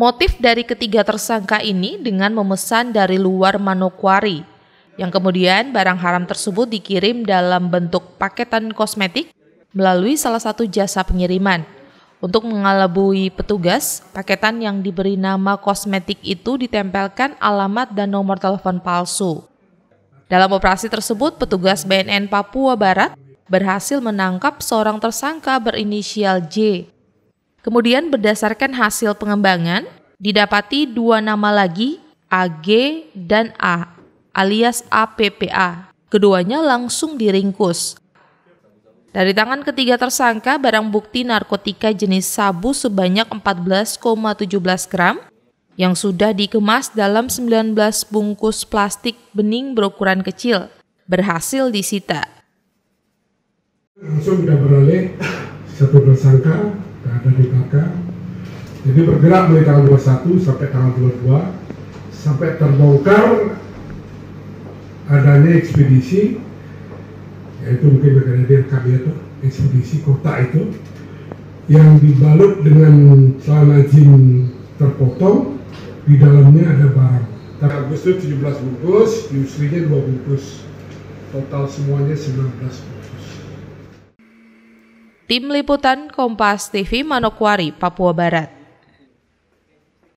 Motif dari ketiga tersangka ini dengan memesan dari luar Manokwari, yang kemudian barang haram tersebut dikirim dalam bentuk paketan kosmetik melalui salah satu jasa pengiriman. Untuk mengelabui petugas, paketan yang diberi nama kosmetik itu ditempelkan alamat dan nomor telepon palsu. Dalam operasi tersebut, petugas BNN Papua Barat berhasil menangkap seorang tersangka berinisial J Kemudian berdasarkan hasil pengembangan, Didapati dua nama lagi, AG dan A, alias APPA. Keduanya langsung diringkus. Dari tangan ketiga tersangka, barang bukti narkotika jenis sabu sebanyak 14,17 gram yang sudah dikemas dalam 19 bungkus plastik bening berukuran kecil berhasil disita. Langsung kita beralih satu tersangka ada di ini bergerak dari tanggal 21 sampai tanggal 22 sampai terbongkar adanya ekspedisi yaitu mungkin berkaitan dengan KBI itu ekspedisi kota itu yang dibalut dengan celana jin terpotong di dalamnya ada barang Agustus 17 bungkus, Yusrinya 2 bungkus total semuanya 19 bungkus Tim Liputan Kompas TV Manokwari, Papua Barat